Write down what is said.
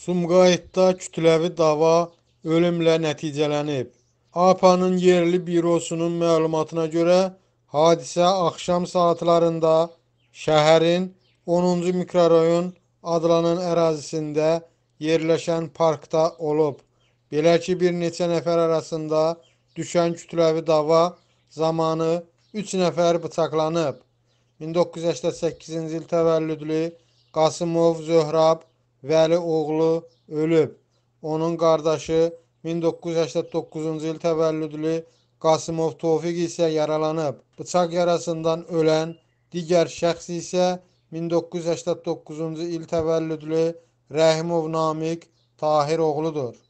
Sumqayıtda kütləvi dava ölümlə nəticələnib. APA-nın yerli bürosunun məlumatına görə hadisə axşam saatlarında şəhərin 10-cu mikrorayon adlanan ərazisində yerləşən parkda olub. Belə ki, bir neçə nəfər arasında düşən kütləvi dava zamanı 3 nəfər bıçaqlanıb. 1988-ci il təvəllüdlü Qasımov Zöhrab Vəlioğlu ölüb. Onun qardaşı 1989-cu il təvəllüdlü Qasımov Tofiq isə yaralanıb. Bıçaq yarasından ölən digər şəxs isə 1989-cu il təvəllüdlü Rəhimov Namiq Tahir oğludur.